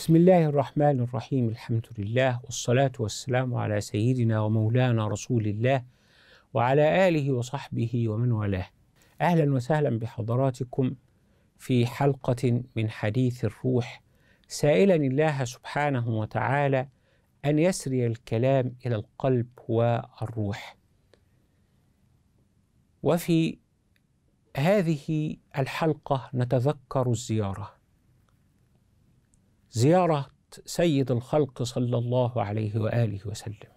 بسم الله الرحمن الرحيم الحمد لله والصلاة والسلام على سيدنا ومولانا رسول الله وعلى آله وصحبه ومن والاه أهلا وسهلا بحضراتكم في حلقة من حديث الروح سائلا الله سبحانه وتعالى أن يسري الكلام إلى القلب والروح وفي هذه الحلقة نتذكر الزيارة زيارة سيد الخلق صلى الله عليه وآله وسلم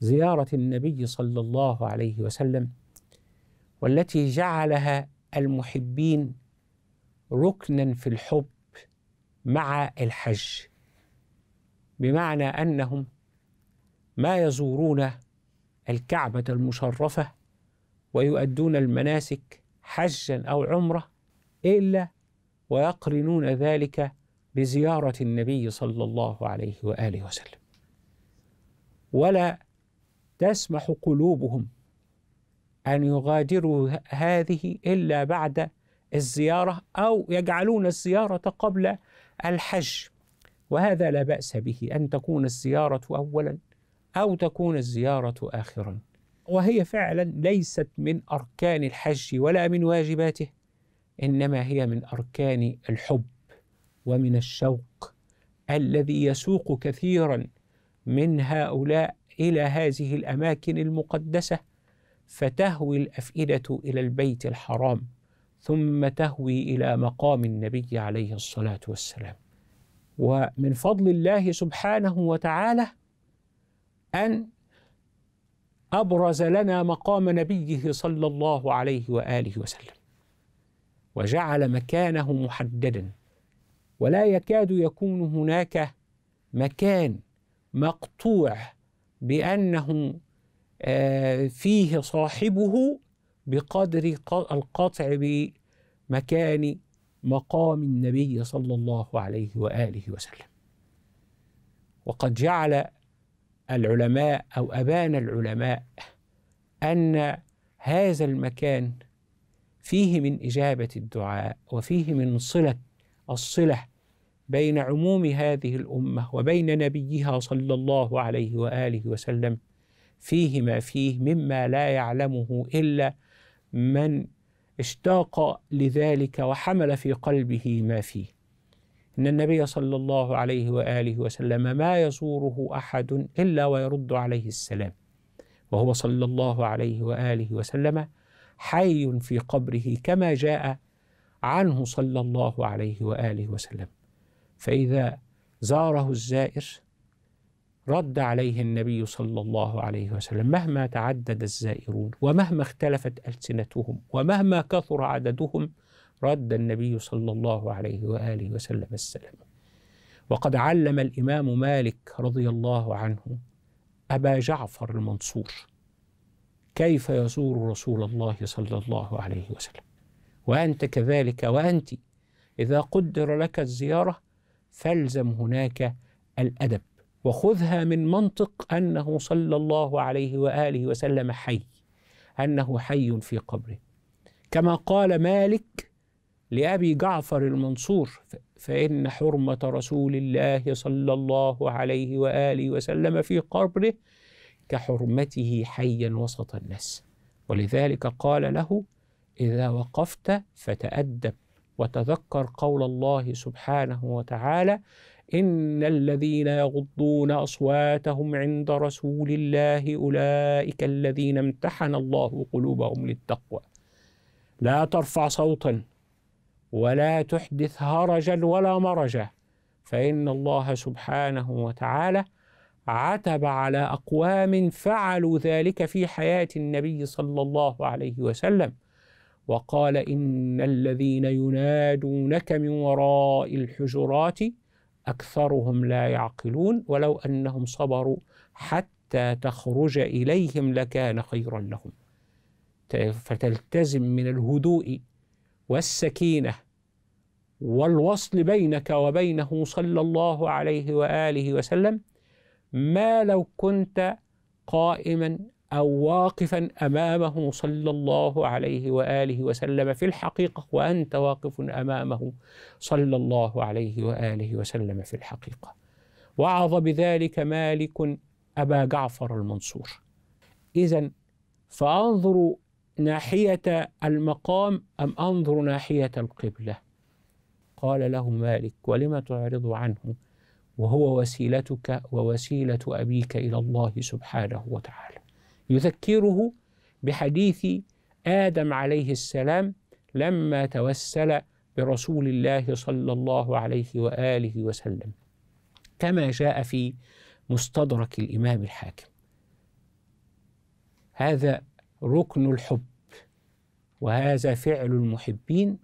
زيارة النبي صلى الله عليه وسلم والتي جعلها المحبين ركنا في الحب مع الحج بمعنى أنهم ما يزورون الكعبة المشرفة ويؤدون المناسك حجا أو عمرة إلا ويقرنون ذلك بزيارة النبي صلى الله عليه وآله وسلم ولا تسمح قلوبهم أن يغادروا هذه إلا بعد الزيارة أو يجعلون الزيارة قبل الحج وهذا لا بأس به أن تكون الزيارة أولا أو تكون الزيارة آخرا وهي فعلا ليست من أركان الحج ولا من واجباته إنما هي من أركان الحب ومن الشوق الذي يسوق كثيرا من هؤلاء الى هذه الاماكن المقدسه فتهوي الافئده الى البيت الحرام ثم تهوي الى مقام النبي عليه الصلاه والسلام ومن فضل الله سبحانه وتعالى ان ابرز لنا مقام نبيه صلى الله عليه واله وسلم وجعل مكانه محددا ولا يكاد يكون هناك مكان مقطوع بانه آه، فيه صاحبه بقدر القطع بمكان مقام النبي صلى الله عليه واله وسلم وقد جعل العلماء او ابان العلماء ان هذا المكان فيه من اجابه الدعاء وفيه من صله الصله بين عموم هذه الامه وبين نبيها صلى الله عليه واله وسلم فيه ما فيه مما لا يعلمه الا من اشتاق لذلك وحمل في قلبه ما فيه ان النبي صلى الله عليه واله وسلم ما يزوره احد الا ويرد عليه السلام وهو صلى الله عليه واله وسلم حي في قبره كما جاء عنه صلى الله عليه واله وسلم فإذا زاره الزائر رد عليه النبي صلى الله عليه وسلم مهما تعدد الزائرون ومهما اختلفت ألسنتهم ومهما كثر عددهم رد النبي صلى الله عليه وآله وسلم السلام وقد علم الإمام مالك رضي الله عنه أبا جعفر المنصور كيف يزور رسول الله صلى الله عليه وسلم وأنت كذلك وأنت إذا قدر لك الزيارة فالزم هناك الادب وخذها من منطق انه صلى الله عليه واله وسلم حي انه حي في قبره كما قال مالك لابي جعفر المنصور فان حرمه رسول الله صلى الله عليه واله وسلم في قبره كحرمته حيا وسط الناس ولذلك قال له اذا وقفت فتادب وتذكر قول الله سبحانه وتعالى إن الذين يغضون أصواتهم عند رسول الله أولئك الذين امتحن الله قلوبهم للتقوى لا ترفع صوتا ولا تحدث هرجا ولا مرجا فإن الله سبحانه وتعالى عتب على أقوام فعلوا ذلك في حياة النبي صلى الله عليه وسلم وقال إن الذين ينادونك من وراء الحجرات أكثرهم لا يعقلون ولو أنهم صبروا حتى تخرج إليهم لكان خيرا لهم فتلتزم من الهدوء والسكينة والوصل بينك وبينه صلى الله عليه وآله وسلم ما لو كنت قائما أو واقفا أمامه صلى الله عليه وآله وسلم في الحقيقة وأنت واقف أمامه صلى الله عليه وآله وسلم في الحقيقة وعظ بذلك مالك أبا جعفر المنصور إذا فأنظر ناحية المقام أم أنظر ناحية القبلة قال له مالك ولم تعرض عنه وهو وسيلتك ووسيلة أبيك إلى الله سبحانه وتعالى يذكره بحديث آدم عليه السلام لما توسل برسول الله صلى الله عليه وآله وسلم كما جاء في مستدرك الإمام الحاكم هذا ركن الحب وهذا فعل المحبين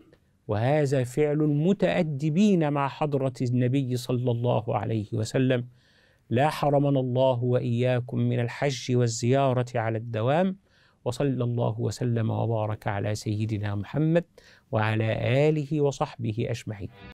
وهذا فعل المتأدبين مع حضرة النبي صلى الله عليه وسلم لا حرمنا الله واياكم من الحج والزياره على الدوام وصلى الله وسلم وبارك على سيدنا محمد وعلى اله وصحبه اجمعين